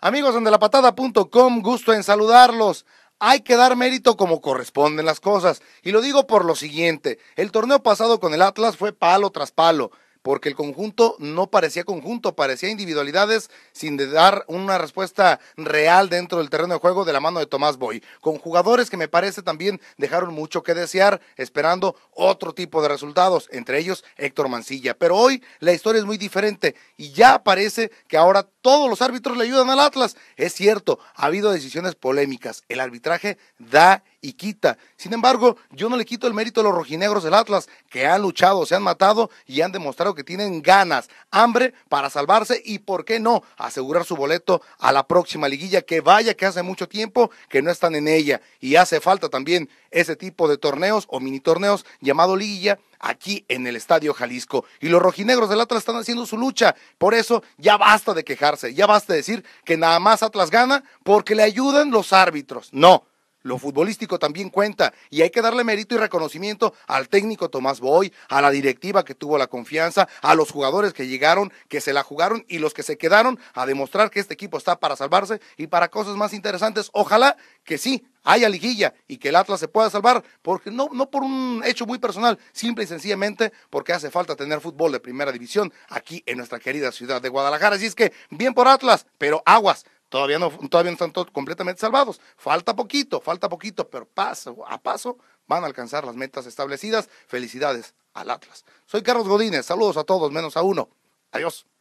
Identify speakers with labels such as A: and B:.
A: Amigos de lapatada.com, gusto en saludarlos. Hay que dar mérito como corresponden las cosas. Y lo digo por lo siguiente. El torneo pasado con el Atlas fue palo tras palo porque el conjunto no parecía conjunto, parecía individualidades sin dar una respuesta real dentro del terreno de juego de la mano de Tomás Boy, con jugadores que me parece también dejaron mucho que desear, esperando otro tipo de resultados, entre ellos Héctor Mancilla. Pero hoy la historia es muy diferente y ya parece que ahora todos los árbitros le ayudan al Atlas. Es cierto, ha habido decisiones polémicas, el arbitraje da y quita. Sin embargo, yo no le quito el mérito a los rojinegros del Atlas, que han luchado, se han matado y han demostrado que tienen ganas, hambre para salvarse y, ¿por qué no?, asegurar su boleto a la próxima liguilla, que vaya que hace mucho tiempo que no están en ella. Y hace falta también ese tipo de torneos o mini torneos llamado liguilla aquí en el Estadio Jalisco. Y los rojinegros del Atlas están haciendo su lucha. Por eso ya basta de quejarse, ya basta de decir que nada más Atlas gana porque le ayudan los árbitros. No lo futbolístico también cuenta y hay que darle mérito y reconocimiento al técnico Tomás Boy, a la directiva que tuvo la confianza, a los jugadores que llegaron, que se la jugaron y los que se quedaron a demostrar que este equipo está para salvarse y para cosas más interesantes. Ojalá que sí haya liguilla y que el Atlas se pueda salvar, porque no, no por un hecho muy personal, simple y sencillamente porque hace falta tener fútbol de primera división aquí en nuestra querida ciudad de Guadalajara. Así es que bien por Atlas, pero aguas, Todavía no, todavía están completamente salvados. Falta poquito, falta poquito, pero paso a paso van a alcanzar las metas establecidas. Felicidades al Atlas. Soy Carlos Godínez. Saludos a todos, menos a uno. Adiós.